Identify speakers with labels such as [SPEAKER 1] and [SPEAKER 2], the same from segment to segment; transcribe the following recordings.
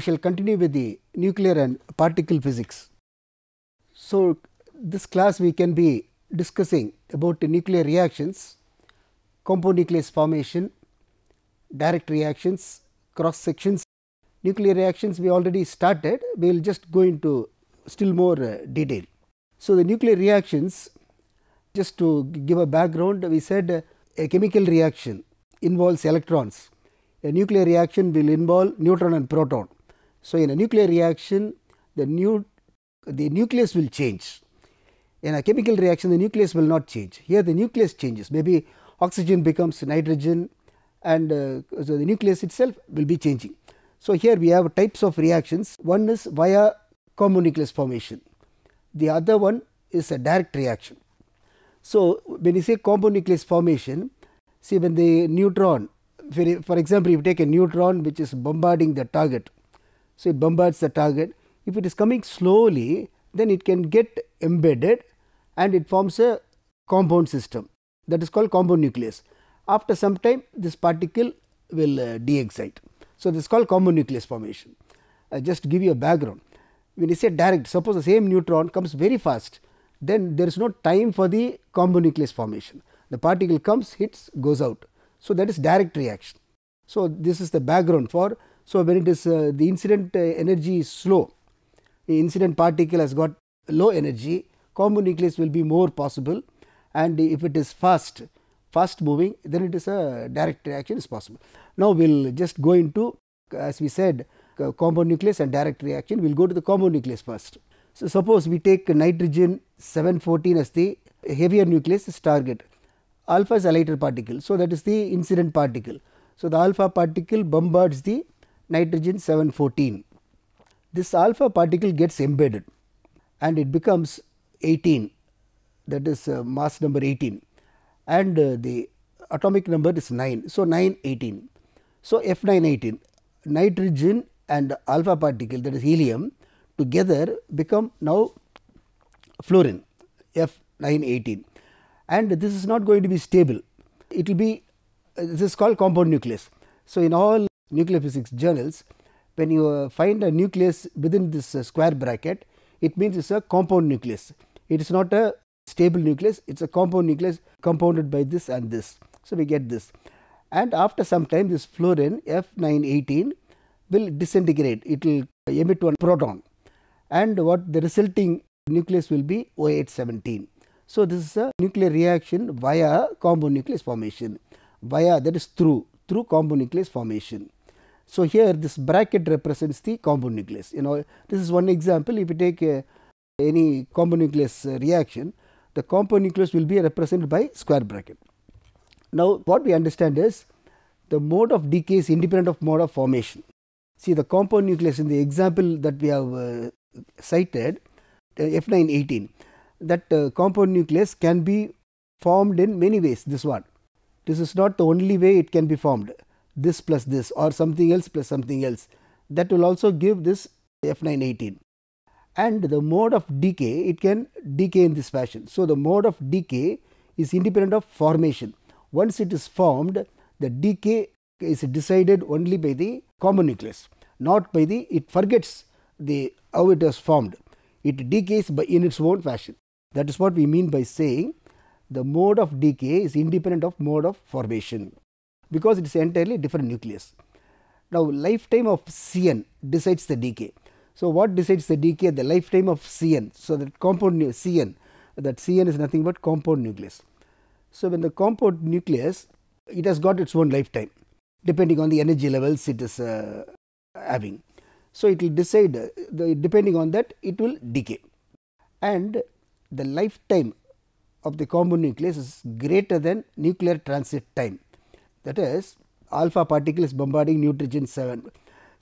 [SPEAKER 1] we shall continue with the nuclear and particle physics. So, this class we can be discussing about nuclear reactions, compound nucleus formation, direct reactions, cross sections. Nuclear reactions we already started, we will just go into still more uh, detail. So, the nuclear reactions just to give a background we said uh, a chemical reaction involves electrons, a nuclear reaction will involve neutron and proton. So, in a nuclear reaction the, nu the nucleus will change. In a chemical reaction the nucleus will not change. Here the nucleus changes maybe oxygen becomes nitrogen and uh, so the nucleus itself will be changing. So, here we have types of reactions one is via nucleus formation the other one is a direct reaction. So, when you say nucleus formation see when the neutron for example, if you take a neutron which is bombarding the target so, it bombards the target. If it is coming slowly, then it can get embedded and it forms a compound system that is called compound nucleus. After some time, this particle will uh, de-excite. So, this is called compound nucleus formation. I just give you a background. When you say direct, suppose the same neutron comes very fast, then there is no time for the compound nucleus formation. The particle comes, hits, goes out. So, that is direct reaction. So, this is the background for so, when it is uh, the incident uh, energy is slow, the incident particle has got low energy, compound nucleus will be more possible and if it is fast, fast moving then it is a direct reaction is possible. Now, we will just go into as we said compound nucleus and direct reaction, we will go to the compound nucleus first. So, suppose we take nitrogen 714 as the heavier nucleus is target, alpha is a lighter particle. So, that is the incident particle. So, the alpha particle bombards the nitrogen 714. This alpha particle gets embedded and it becomes 18 that is uh, mass number 18 and uh, the atomic number is 9. So, 918. So, F 918 nitrogen and alpha particle that is helium together become now fluorine F 918 and this is not going to be stable. It will be uh, this is called compound nucleus. So, in all nuclear physics journals, when you uh, find a nucleus within this uh, square bracket, it means it is a compound nucleus. It is not a stable nucleus, it is a compound nucleus compounded by this and this. So, we get this and after some time this fluorine F918 will disintegrate, it will uh, emit one proton and what the resulting nucleus will be O817. So, this is a nuclear reaction via compound nucleus formation, via that is through, through compound nucleus formation. So, here this bracket represents the compound nucleus you know this is one example if you take uh, any compound nucleus uh, reaction the compound nucleus will be represented by square bracket. Now, what we understand is the mode of decay is independent of mode of formation. See the compound nucleus in the example that we have uh, cited uh, F918 that uh, compound nucleus can be formed in many ways this one. This is not the only way it can be formed this plus this or something else plus something else that will also give this F918 and the mode of decay it can decay in this fashion. So, the mode of decay is independent of formation. Once it is formed the decay is decided only by the common nucleus not by the it forgets the how it was formed. It decays by in its own fashion. That is what we mean by saying the mode of decay is independent of mode of formation because it is entirely different nucleus. Now, lifetime of Cn decides the decay. So, what decides the decay? The lifetime of Cn. So, that compound Cn that Cn is nothing but compound nucleus. So, when the compound nucleus it has got its own lifetime depending on the energy levels it is uh, having. So, it will decide uh, the, depending on that it will decay and the lifetime of the compound nucleus is greater than nuclear transit time that is alpha particle is bombarding nitrogen 7.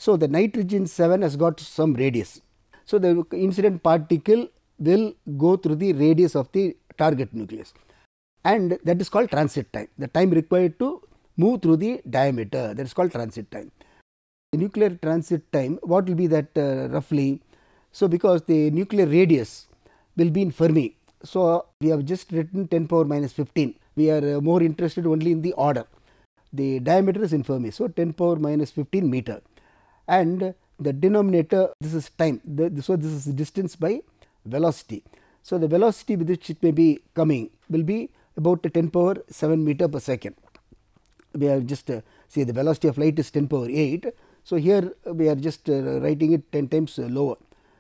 [SPEAKER 1] So, the nitrogen 7 has got some radius. So, the incident particle will go through the radius of the target nucleus and that is called transit time. The time required to move through the diameter that is called transit time. The nuclear transit time what will be that uh, roughly? So, because the nuclear radius will be in Fermi. So, we have just written 10 power minus 15. We are uh, more interested only in the order the diameter is in fermi, So, 10 power minus 15 meter and the denominator this is time. The, so, this is distance by velocity. So, the velocity with which it may be coming will be about 10 power 7 meter per second. We are just uh, see the velocity of light is 10 power 8. So, here we are just uh, writing it 10 times uh, lower.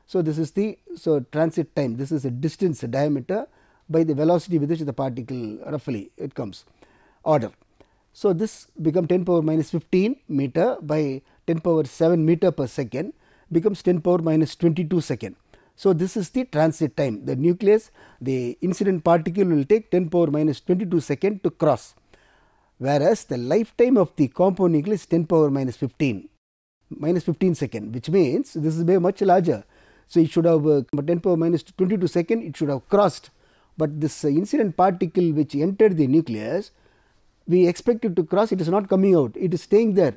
[SPEAKER 1] So, this is the so transit time this is a distance diameter by the velocity with which the particle roughly it comes order. So, this become 10 power minus 15 meter by 10 power 7 meter per second becomes 10 power minus 22 second. So, this is the transit time the nucleus the incident particle will take 10 power minus 22 second to cross whereas, the lifetime of the compound nucleus 10 power minus 15 minus 15 second which means this is much larger. So, it should have uh, 10 power minus 22 second it should have crossed, but this uh, incident particle which entered the nucleus we expect it to cross, it is not coming out, it is staying there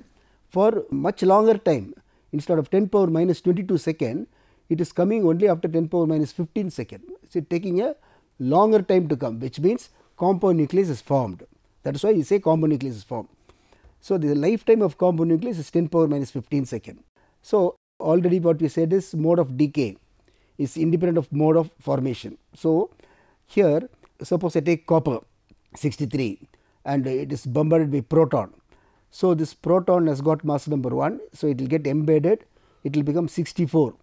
[SPEAKER 1] for much longer time. Instead of 10 power minus 22 second, it is coming only after 10 power minus 15 second. It is taking a longer time to come, which means compound nucleus is formed. That is why you say compound nucleus is formed. So, the lifetime of compound nucleus is 10 power minus 15 second. So, already what we said is mode of decay is independent of mode of formation. So, here suppose I take copper 63 and it is bombarded by proton. So, this proton has got mass number 1. So, it will get embedded, it will become 64,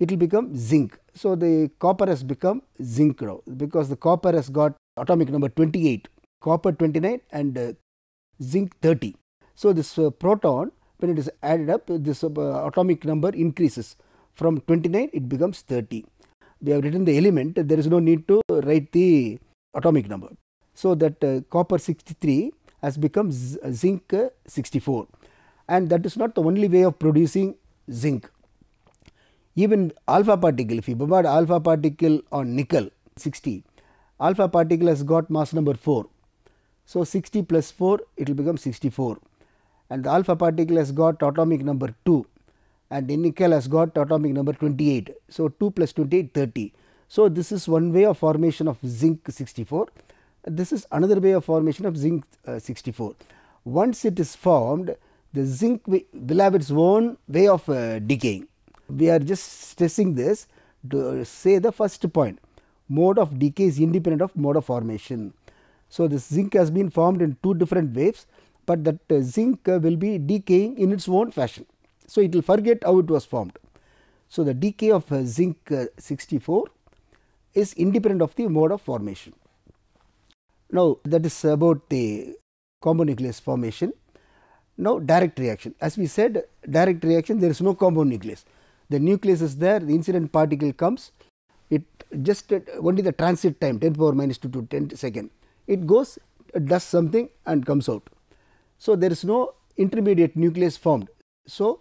[SPEAKER 1] it will become zinc. So, the copper has become zinc now because the copper has got atomic number 28, copper 29 and uh, zinc 30. So, this uh, proton when it is added up this uh, atomic number increases from 29 it becomes 30. We have written the element there is no need to write the atomic number. So, that uh, copper 63 has become zinc 64 and that is not the only way of producing zinc. Even alpha particle if you bombard alpha particle on nickel 60 alpha particle has got mass number 4. So, 60 plus 4 it will become 64 and the alpha particle has got atomic number 2 and the nickel has got atomic number 28. So, 2 plus 28 30. So, this is one way of formation of zinc 64 this is another way of formation of zinc uh, 64. Once it is formed, the zinc will have its own way of uh, decaying. We are just stressing this to uh, say the first point mode of decay is independent of mode of formation. So, this zinc has been formed in two different waves, but that uh, zinc uh, will be decaying in its own fashion. So, it will forget how it was formed. So, the decay of uh, zinc uh, 64 is independent of the mode of formation. Now, that is about the nucleus formation. Now, direct reaction as we said direct reaction there is no compound nucleus. The nucleus is there the incident particle comes it just uh, only the transit time 10 power minus 2 to 10 second it goes does something and comes out. So, there is no intermediate nucleus formed. So,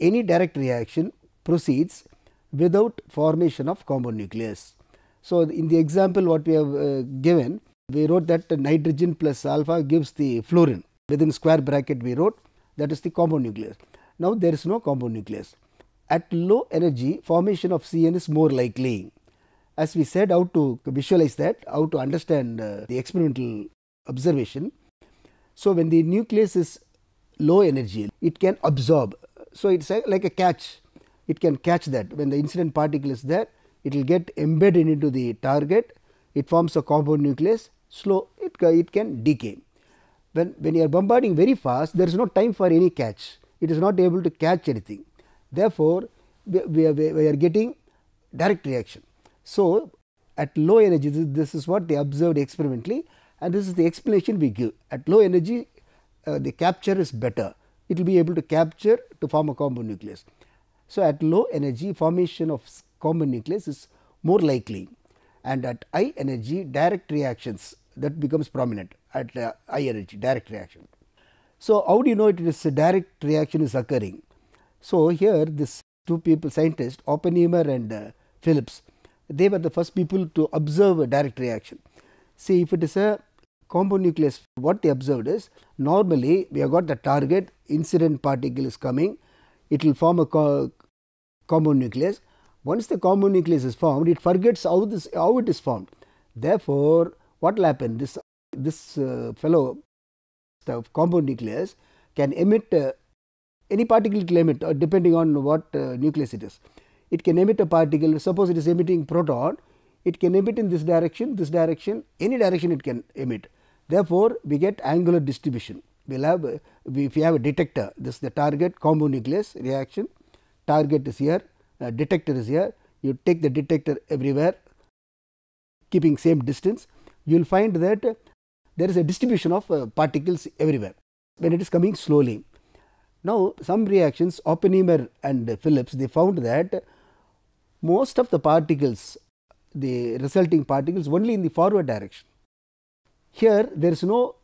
[SPEAKER 1] any direct reaction proceeds without formation of compound nucleus. So, in the example what we have uh, given we wrote that nitrogen plus alpha gives the fluorine. Within square bracket we wrote that is the compound nucleus. Now there is no compound nucleus. At low energy formation of CN is more likely. As we said how to visualize that, how to understand uh, the experimental observation. So when the nucleus is low energy, it can absorb. So it is like a catch, it can catch that when the incident particle is there, it will get embedded into the target it forms a compound nucleus slow it, it can decay. When, when you are bombarding very fast there is no time for any catch it is not able to catch anything therefore, we, we, are, we are getting direct reaction. So, at low energy this, this is what they observed experimentally and this is the explanation we give at low energy uh, the capture is better it will be able to capture to form a compound nucleus. So, at low energy formation of compound nucleus is more likely and at high energy direct reactions that becomes prominent at i uh, high energy direct reaction. So, how do you know it is a direct reaction is occurring? So, here this two people scientists Oppenheimer and uh, Phillips they were the first people to observe a direct reaction. See if it is a compound nucleus what they observed is normally we have got the target incident particle is coming it will form a co compound nucleus once the common nucleus is formed, it forgets how this how it is formed. Therefore, what will happen? This this uh, fellow, the compound nucleus, can emit uh, any particle it will emit uh, depending on what uh, nucleus it is. It can emit a particle, suppose it is emitting proton, it can emit in this direction, this direction, any direction it can emit. Therefore, we get angular distribution. Uh, we will have, if you have a detector, this is the target compound nucleus reaction, target is here, uh, detector is here, you take the detector everywhere keeping same distance, you will find that there is a distribution of uh, particles everywhere when it is coming slowly. Now, some reactions Oppenheimer and Phillips they found that most of the particles the resulting particles only in the forward direction. Here there is no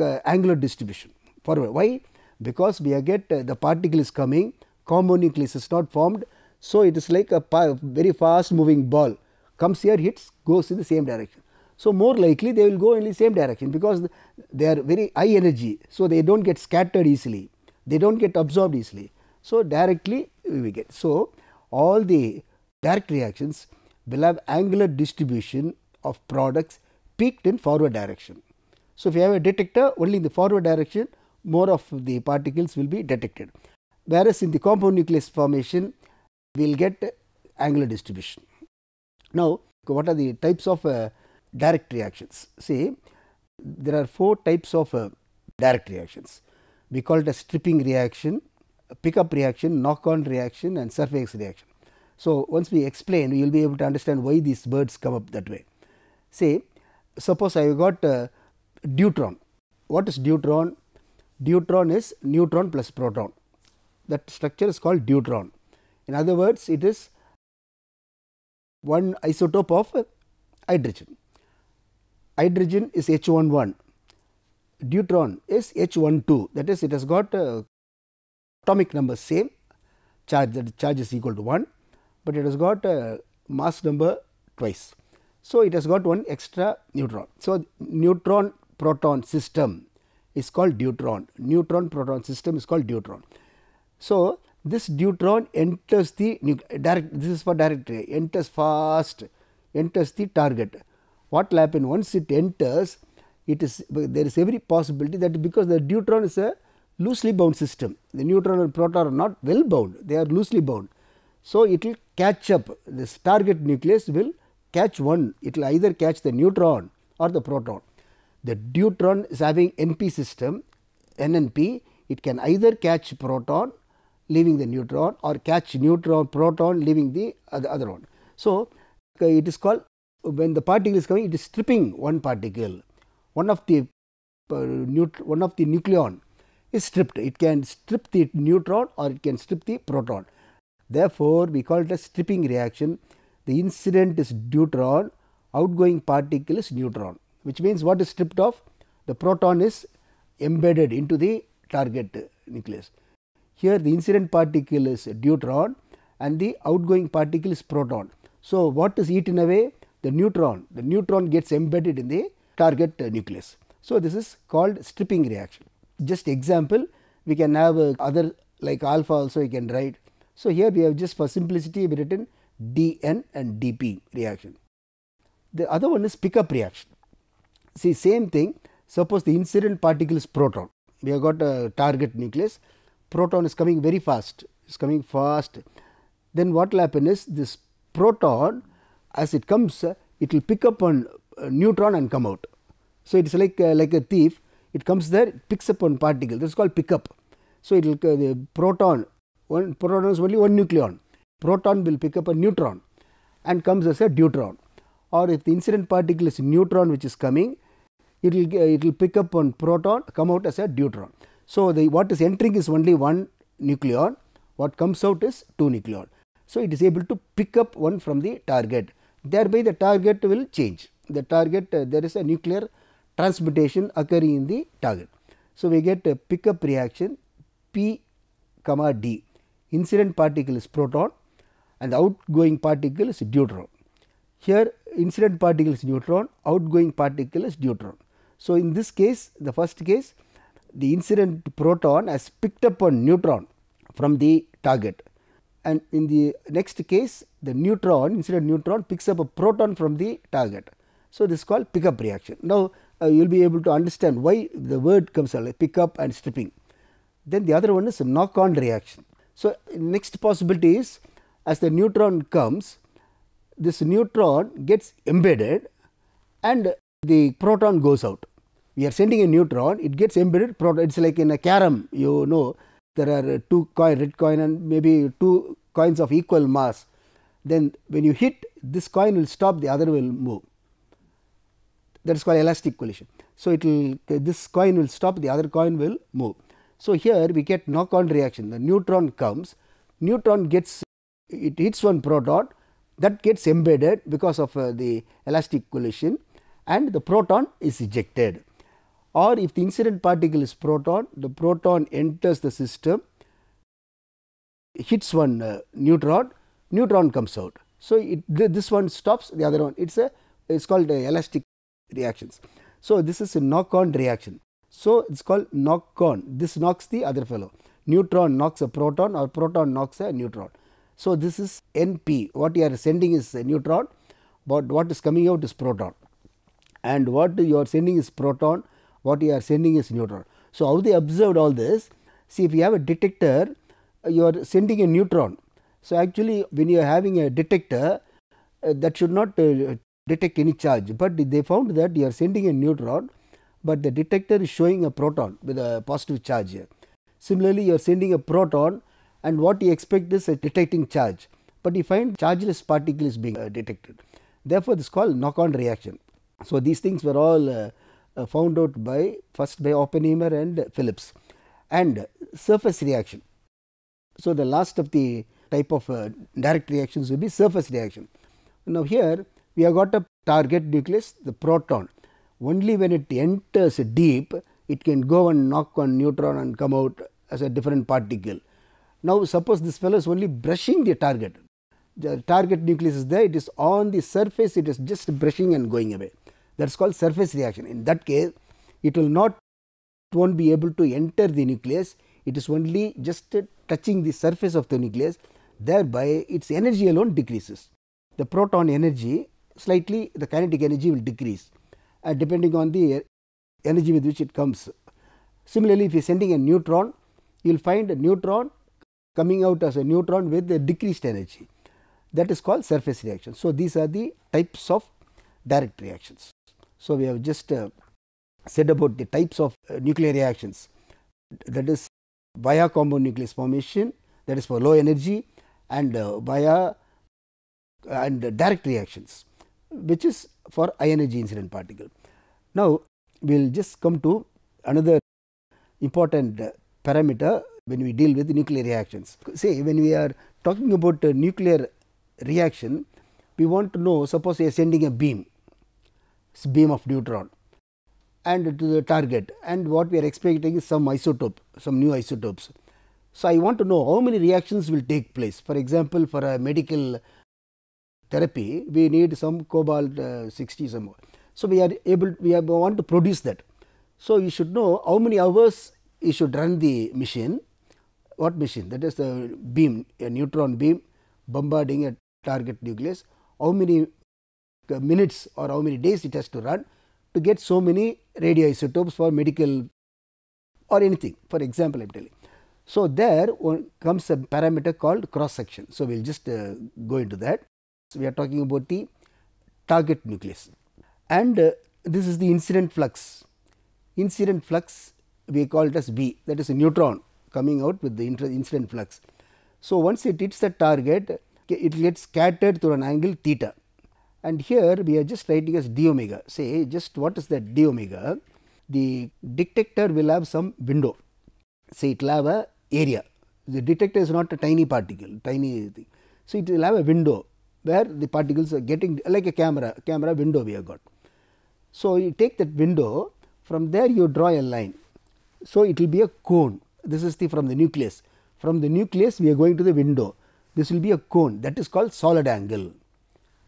[SPEAKER 1] uh, angular distribution forward. Why? Because we get uh, the particle is coming, common nucleus is not formed so, it is like a very fast moving ball comes here hits goes in the same direction. So, more likely they will go in the same direction because they are very high energy. So, they do not get scattered easily, they do not get absorbed easily. So, directly we get. So, all the direct reactions will have angular distribution of products peaked in forward direction. So, if you have a detector only in the forward direction more of the particles will be detected. Whereas, in the compound nucleus formation we will get angular distribution. Now, what are the types of uh, direct reactions? See, there are four types of uh, direct reactions. We call it a stripping reaction, a pickup reaction, knock on reaction and surface reaction. So, once we explain, we will be able to understand why these words come up that way. Say, suppose I got uh, deuteron. What is deuteron? Deuteron is neutron plus proton. That structure is called deuteron. In other words, it is one isotope of hydrogen. Hydrogen is H11, deuteron is H12 that is it has got uh, atomic number same charge that charge is equal to 1, but it has got uh, mass number twice. So, it has got one extra neutron. So, neutron proton system is called deuteron, neutron proton system is called deuteron. So, this deuteron enters the direct this is for direct ray enters fast enters the target what will happen once it enters it is there is every possibility that because the deuteron is a loosely bound system the neutron and proton are not well bound they are loosely bound so it will catch up this target nucleus will catch one it will either catch the neutron or the proton the deuteron is having np system nnp it can either catch proton leaving the neutron or catch neutron proton leaving the other, other one. So, it is called when the particle is coming it is stripping one particle one of the uh, one of the nucleon is stripped it can strip the neutron or it can strip the proton therefore we call it a stripping reaction the incident is deuteron outgoing particle is neutron which means what is stripped off the proton is embedded into the target nucleus here the incident particle is deuteron and the outgoing particle is proton. So, what is eaten away? The neutron. The neutron gets embedded in the target nucleus. So, this is called stripping reaction. Just example, we can have uh, other like alpha also we can write. So, here we have just for simplicity we written dN and dP reaction. The other one is pickup reaction. See same thing, suppose the incident particle is proton, we have got a target nucleus proton is coming very fast, It's coming fast, then what will happen is this proton as it comes, it will pick up on uh, neutron and come out. So, it is like, uh, like a thief, it comes there, it picks up on particle, that is called pickup. So, it will uh, the proton, one proton is only one nucleon, proton will pick up a neutron and comes as a deuteron or if the incident particle is neutron which is coming, it will, it will pick up on proton, come out as a deuteron. So, the what is entering is only one nucleon, what comes out is 2 nucleon. So, it is able to pick up one from the target, thereby the target will change. The target uh, there is a nuclear transmutation occurring in the target. So, we get a pickup reaction P comma D, incident particle is proton and the outgoing particle is deuteron. Here incident particle is neutron, outgoing particle is deuteron. So, in this case the first case the incident proton has picked up a neutron from the target and in the next case the neutron incident neutron picks up a proton from the target. So, this is called pickup reaction. Now, uh, you will be able to understand why the word comes out like pick up and stripping. Then the other one is knock on reaction. So, next possibility is as the neutron comes this neutron gets embedded and the proton goes out we are sending a neutron, it gets embedded, it's like in a carom, you know, there are two coin, red coin and maybe two coins of equal mass. Then when you hit, this coin will stop, the other will move. That is called elastic collision. So, it will this coin will stop, the other coin will move. So, here we get knock on reaction, the neutron comes, neutron gets, it hits one proton, that gets embedded because of uh, the elastic collision and the proton is ejected or if the incident particle is proton, the proton enters the system, hits one uh, neutron, neutron comes out. So, it, th this one stops the other one, it is a it is called uh, elastic reactions. So, this is a knock on reaction. So, it is called knock on, this knocks the other fellow, neutron knocks a proton or proton knocks a neutron. So, this is NP, what you are sending is a neutron, but what is coming out is proton and what you are sending is proton what you are sending is neutron. So, how they observed all this? See if you have a detector you are sending a neutron. So, actually when you are having a detector uh, that should not uh, detect any charge, but they found that you are sending a neutron, but the detector is showing a proton with a positive charge here. Similarly, you are sending a proton and what you expect is a detecting charge, but you find chargeless particle is being uh, detected. Therefore, this is called knock on reaction. So, these things were all uh, uh, found out by first by Oppenheimer and Phillips and surface reaction. So, the last of the type of uh, direct reactions will be surface reaction. Now, here we have got a target nucleus the proton only when it enters deep it can go and knock on neutron and come out as a different particle. Now, suppose this fellow is only brushing the target the target nucleus is there it is on the surface it is just brushing and going away that is called surface reaction. In that case, it will not it won't be able to enter the nucleus, it is only just touching the surface of the nucleus, thereby its energy alone decreases. The proton energy slightly the kinetic energy will decrease uh, depending on the energy with which it comes. Similarly, if you are sending a neutron, you will find a neutron coming out as a neutron with a decreased energy that is called surface reaction. So, these are the types of direct reactions. So, we have just uh, said about the types of uh, nuclear reactions that is via compound nucleus formation that is for low energy and uh, via and direct reactions which is for high energy incident particle. Now, we will just come to another important parameter when we deal with nuclear reactions. Say when we are talking about nuclear reaction, we want to know suppose we are sending a beam beam of neutron and to the target and what we are expecting is some isotope, some new isotopes. So, I want to know how many reactions will take place. For example, for a medical therapy, we need some cobalt uh, 60 some. So, we are able, we want to produce that. So, you should know how many hours you should run the machine, what machine that is the beam, a neutron beam bombarding a target nucleus, how many uh, minutes or how many days it has to run to get so many radioisotopes for medical or anything for example I am telling. So, there comes a parameter called cross section. So, we will just uh, go into that. So, we are talking about the target nucleus and uh, this is the incident flux. Incident flux we call it as B that is a neutron coming out with the incident flux. So, once it hits the target it gets scattered through an angle theta and here we are just writing as d omega say just what is that d omega the detector will have some window say it will have a area the detector is not a tiny particle tiny thing so it will have a window where the particles are getting like a camera camera window we have got so you take that window from there you draw a line so it will be a cone this is the from the nucleus from the nucleus we are going to the window this will be a cone that is called solid angle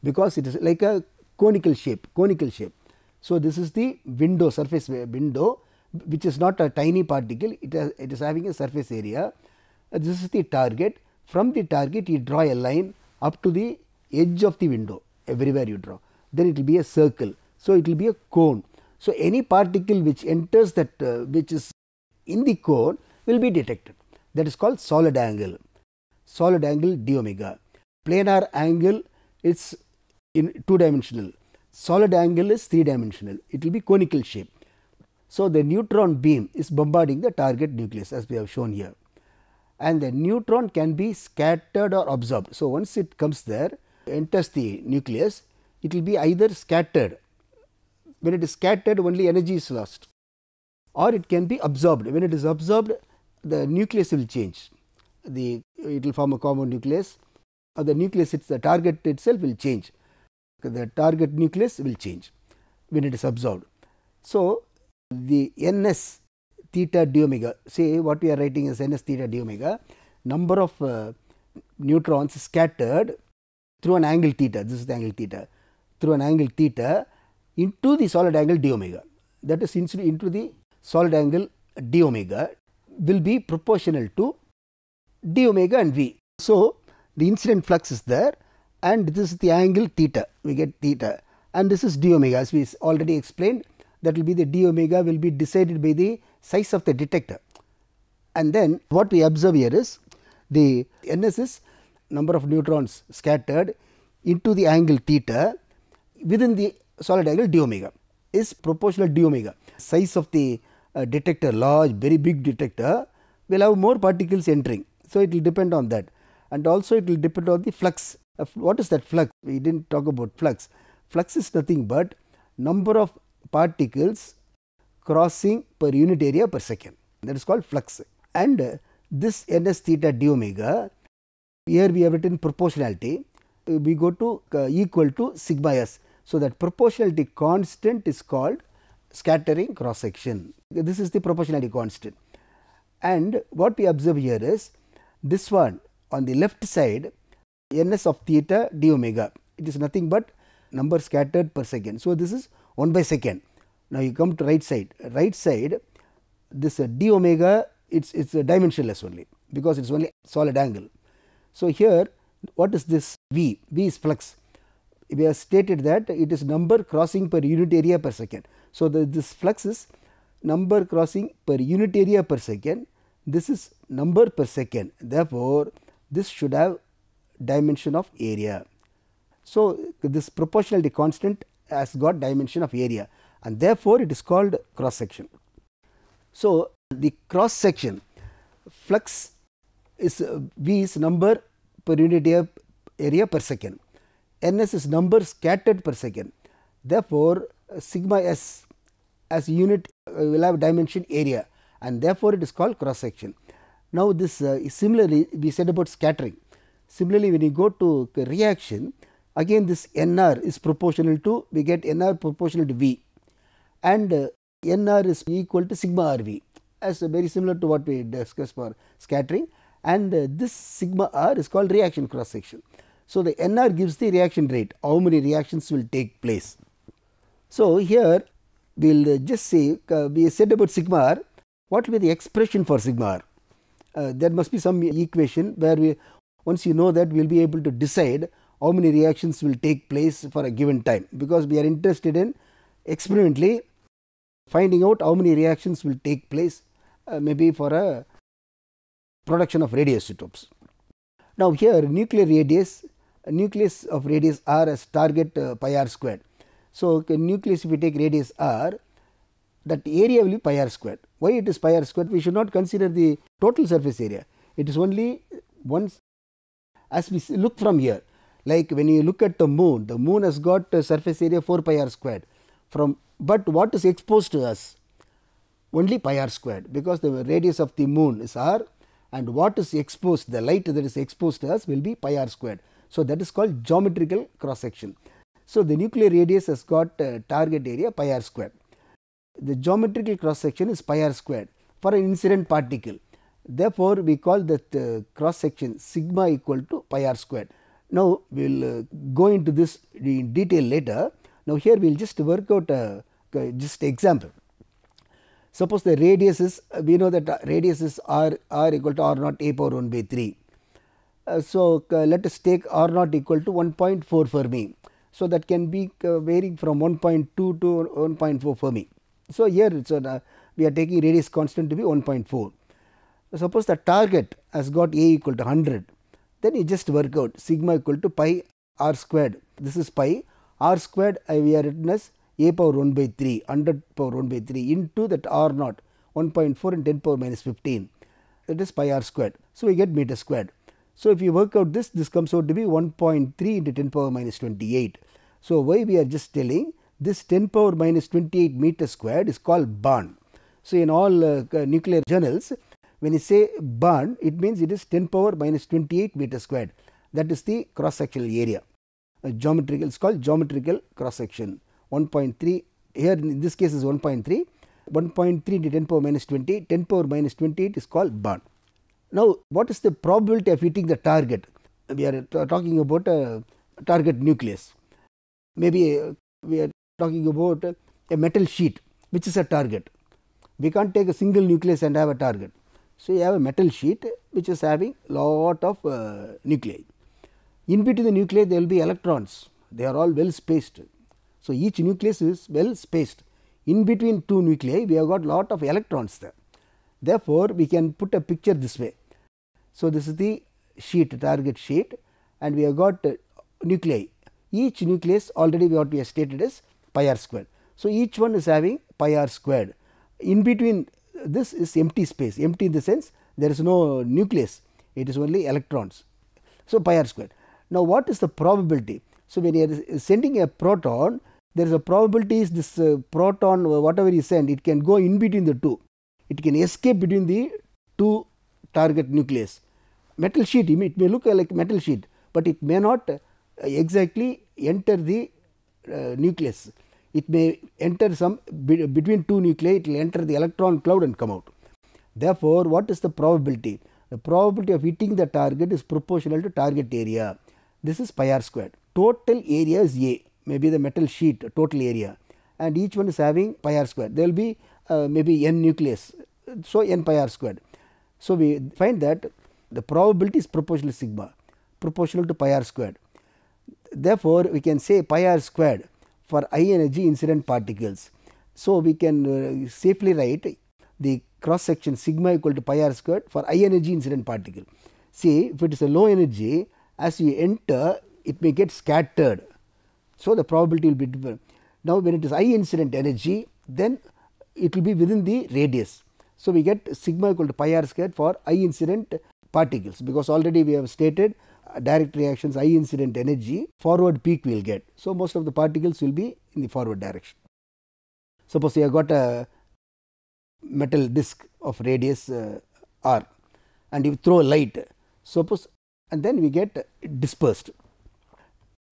[SPEAKER 1] because it is like a conical shape, conical shape. So, this is the window surface window which is not a tiny particle, it, has, it is having a surface area. Uh, this is the target, from the target you draw a line up to the edge of the window everywhere you draw, then it will be a circle. So, it will be a cone. So, any particle which enters that uh, which is in the cone will be detected that is called solid angle, solid angle d omega. Planar angle its in two dimensional, solid angle is three dimensional, it will be conical shape. So, the neutron beam is bombarding the target nucleus as we have shown here and the neutron can be scattered or absorbed. So, once it comes there enters the nucleus it will be either scattered when it is scattered only energy is lost or it can be absorbed when it is absorbed the nucleus will change the it will form a common nucleus or the nucleus it's the target itself will change the target nucleus will change when it is absorbed. So, the n s theta d omega say what we are writing is n s theta d omega number of uh, neutrons scattered through an angle theta this is the angle theta through an angle theta into the solid angle d omega that is into the solid angle d omega will be proportional to d omega and v. So, the incident flux is there and this is the angle theta we get theta and this is d omega as we already explained that will be the d omega will be decided by the size of the detector. And then what we observe here is the ns is number of neutrons scattered into the angle theta within the solid angle d omega is proportional d omega size of the uh, detector large very big detector will have more particles entering. So, it will depend on that and also it will depend on the flux what is that flux? We did not talk about flux. Flux is nothing but number of particles crossing per unit area per second that is called flux and this ns theta d omega here we have written proportionality we go to uh, equal to sigma s. So, that proportionality constant is called scattering cross section this is the proportionality constant and what we observe here is this one on the left side ns of theta d omega. It is nothing but number scattered per second. So, this is 1 by second. Now, you come to right side. Right side this uh, d omega it's it's dimensionless only because it's only solid angle. So, here what is this v? v is flux. We have stated that it is number crossing per unit area per second. So, the, this flux is number crossing per unit area per second. This is number per second. Therefore, this should have dimension of area. So, this proportionality constant has got dimension of area and therefore, it is called cross section. So, the cross section flux is uh, V is number per unit area, area per second, Ns is number scattered per second. Therefore, sigma s as unit uh, will have dimension area and therefore, it is called cross section. Now, this uh, similarly we said about scattering. Similarly, when you go to reaction, again this NR is proportional to, we get NR proportional to V and uh, NR is equal to sigma RV as uh, very similar to what we discussed for scattering and uh, this sigma R is called reaction cross section. So, the NR gives the reaction rate, how many reactions will take place. So, here we will uh, just say uh, we said about sigma R, what will be the expression for sigma R? Uh, there must be some equation where we once you know that, we will be able to decide how many reactions will take place for a given time because we are interested in experimentally finding out how many reactions will take place uh, maybe for a production of radioisotopes. Now here nuclear radius, nucleus of radius r as target uh, pi r squared. So okay, nucleus if we take radius r that area will be pi r squared. Why it is pi r squared? We should not consider the total surface area. It is only one as we see, look from here like when you look at the moon the moon has got a surface area 4 pi r squared from but what is exposed to us only pi r squared because the radius of the moon is r and what is exposed the light that is exposed to us will be pi r squared. So, that is called geometrical cross section. So, the nuclear radius has got target area pi r squared. The geometrical cross section is pi r squared for an incident particle Therefore, we call that uh, cross section sigma equal to pi r squared. Now, we will uh, go into this in detail later. Now, here we will just work out a, uh, just example. Suppose the radius is uh, we know that uh, radius is r r equal to r naught a power 1 by 3. Uh, so, let us take r naught equal to 1.4 Fermi. So, that can be varying from 1.2 to 1.4 Fermi. So, here so, we are taking radius constant to be 1.4 suppose the target has got a equal to 100, then you just work out sigma equal to pi r squared. This is pi r squared I we are written as a power 1 by 3, 100 power 1 by 3 into that r naught 1.4 and 10 power minus 15 that is pi r squared. So, we get meter squared. So, if you work out this, this comes out to be 1.3 into 10 power minus 28. So, why we are just telling this 10 power minus 28 meter squared is called barn. So, in all uh, nuclear journals, when you say barn it means it is 10 power minus 28 meter squared that is the cross sectional area A geometrical it's called geometrical cross section 1.3 here in this case is 1.3 1.3 to 10 power minus 20 10 power minus 28 is called barn now what is the probability of hitting the target we are talking about a target nucleus maybe uh, we are talking about a metal sheet which is a target we can't take a single nucleus and have a target so, you have a metal sheet which is having lot of uh, nuclei. In between the nuclei there will be electrons, they are all well spaced. So, each nucleus is well spaced. In between two nuclei we have got lot of electrons there. Therefore, we can put a picture this way. So, this is the sheet target sheet and we have got uh, nuclei. Each nucleus already what we have stated is pi r squared. So, each one is having pi r squared. In between this is empty space, empty in the sense there is no nucleus, it is only electrons. So, pi r squared. Now, what is the probability? So, when you are sending a proton, there is a probability is this uh, proton uh, whatever you send, it can go in between the two, it can escape between the two target nucleus. Metal sheet, it may look like metal sheet, but it may not uh, exactly enter the uh, nucleus it may enter some between two nuclei it will enter the electron cloud and come out. Therefore, what is the probability? The probability of hitting the target is proportional to target area. This is pi r squared. Total area is A, maybe the metal sheet total area and each one is having pi r squared. There will be uh, maybe n nucleus, so n pi r squared. So, we find that the probability is proportional sigma, proportional to pi r squared. Therefore, we can say pi r squared for high energy incident particles. So, we can uh, safely write the cross section sigma equal to pi r squared for high energy incident particle. See if it is a low energy as we enter it may get scattered. So, the probability will be different. Now, when it is high incident energy then it will be within the radius. So, we get sigma equal to pi r squared for high incident particles because already we have stated uh, direct reactions I incident energy forward peak we will get. So, most of the particles will be in the forward direction. Suppose you have got a metal disc of radius uh, r and you throw light suppose and then we get dispersed.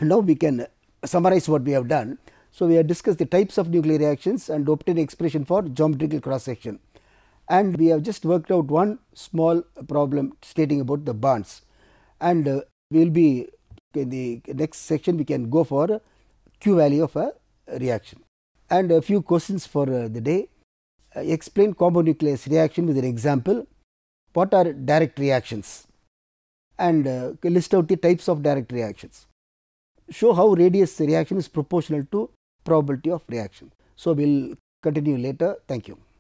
[SPEAKER 1] Now, we can summarize what we have done. So, we have discussed the types of nuclear reactions and obtained expression for geometrical cross section and we have just worked out one small problem stating about the bonds and uh, we will be in the next section we can go for Q value of a reaction. And a few questions for uh, the day. Uh, explain compound nucleus reaction with an example. What are direct reactions? And uh, list out the types of direct reactions. Show how radius reaction is proportional to probability of reaction. So, we will continue later. Thank you.